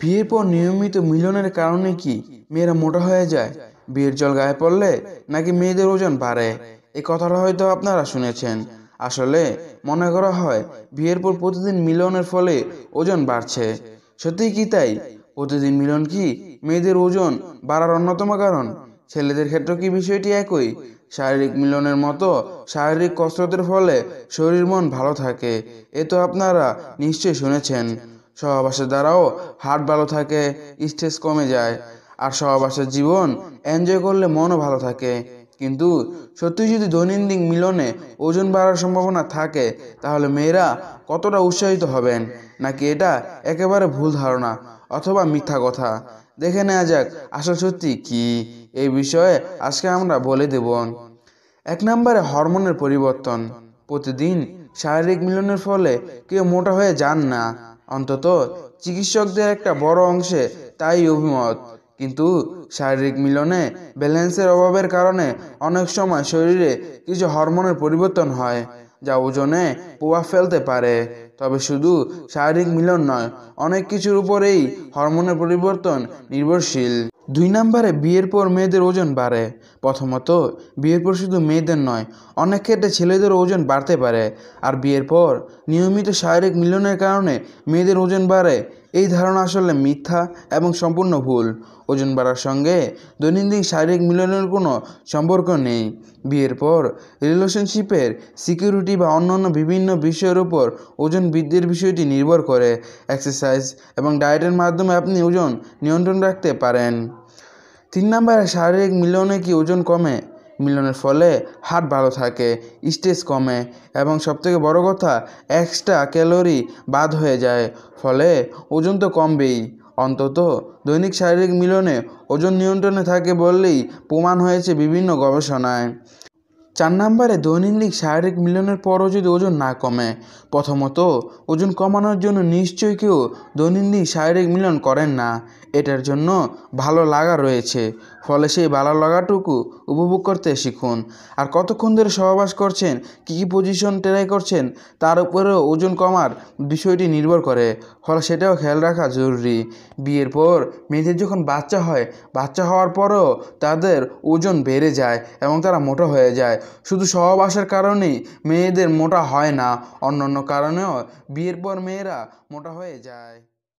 বিয়ের পর নিয়মিত মিলনের কারণে কি মেয়েরা মোটা হয়ে যায় বিয়ের জল গায়ে পড়লে নাকি মেয়েদের ওজন বাড়ে এ কথাটা হয়তো আপনারা শুনেছেন আসলে মনে করা হয় বিয়ের পর প্রতিদিন মিলনের ফলে ওজন বাড়ছে সত্যি কি তাই প্রতিদিন মিলন কি মেয়েদের ওজন বাড়ার অন্যতম কারণ ছেলেদের ক্ষেত্রে কি বিষয়টি একই শারীরিক মিলনের মতো শারীরিক কসরতের ফলে শরীর মন ভালো থাকে এ তো আপনারা নিশ্চয়ই শুনেছেন সহবাসের দ্বারাও হার্ট ভালো থাকে স্ট্রেস কমে যায় আর সহবাসের জীবন এনজয় করলে মনও ভালো থাকে কিন্তু সত্যি যদি দৈনন্দিন মিলনে ওজন বাড়ার সম্ভাবনা থাকে তাহলে মেয়েরা কতটা উৎসাহিত হবেন নাকি এটা একেবারে ভুল ধারণা অথবা মিথ্যা কথা দেখে নেওয়া যাক আসল সত্যি কি এই বিষয়ে আজকে আমরা বলে দেব এক নম্বরে হরমোনের পরিবর্তন প্রতিদিন শারীরিক মিলনের ফলে কেউ মোটা হয়ে যান না অন্তত চিকিৎসকদের একটা বড় অংশে তাই অভিমত কিন্তু শারীরিক মিলনে ব্যালেন্সের অভাবের কারণে অনেক সময় শরীরে কিছু হরমোনের পরিবর্তন হয় যা ওজনে প্রভাব ফেলতে পারে তবে শুধু শারীরিক মিলন নয় অনেক কিছুর উপরেই হরমোনের পরিবর্তন নির্ভরশীল দুই নম্বরে বিয়ের পর মেয়েদের ওজন বাড়ে প্রথমত বিয়ের পর শুধু মেয়েদের নয় অনেক ক্ষেত্রে ছেলেদের ওজন বাড়তে পারে আর বিয়ের পর নিয়মিত শারীরিক মিলনের কারণে মেয়েদের ওজন বাড়ে এই ধারণা আসলে মিথ্যা এবং সম্পূর্ণ ভুল ওজন বাড়ার সঙ্গে দৈনন্দিন শারীরিক মিলনের কোনো সম্পর্ক নেই বিয়ের পর রিলেশনশিপের সিকিউরিটি বা অন্যান্য বিভিন্ন বিষয়ের উপর ওজন বৃদ্ধির বিষয়টি নির্ভর করে এক্সারসাইজ এবং ডায়েটের মাধ্যমে আপনি ওজন নিয়ন্ত্রণ রাখতে পারেন তিন নম্বরে শারীরিক মিলনে কি ওজন কমে মিলনের ফলে হার্ট ভালো থাকে স্টেজ কমে এবং সবথেকে বড় কথা এক্সট্রা ক্যালোরি বাদ হয়ে যায় ফলে ওজন তো কমবেই অন্তত দৈনিক শারীরিক মিলনে ওজন নিয়ন্ত্রণে থাকে বললেই প্রমাণ হয়েছে বিভিন্ন গবেষণায় চার নাম্বারে দৈনন্দিন শারীরিক মিলনের পরও যদি ওজন না কমে প্রথমত ওজন কমানোর জন্য নিশ্চয়ই কেউ দৈনন্দিন শারীরিক মিলন করেন না এটার জন্য ভালো লাগা রয়েছে ফলে সেই ভালো লাগাটুকু উপভোগ করতে শিখুন আর কতক্ষণ ধরে সহবাস করছেন কী কী পজিশন ট্রাই করছেন তার উপরেও ওজন কমার বিষয়টি নির্ভর করে ফলে সেটাও খেয়াল রাখা জরুরি বিয়ের পর মেয়েদের যখন বাচ্চা হয় বাচ্চা হওয়ার পরেও তাদের ওজন বেড়ে যায় এবং তারা মোটা হয়ে যায় শুধু সহবাসের কারণে মেয়েদের মোটা হয় না অন্যান্য কারণেও বিয়ের পর মেয়েরা মোটা হয়ে যায়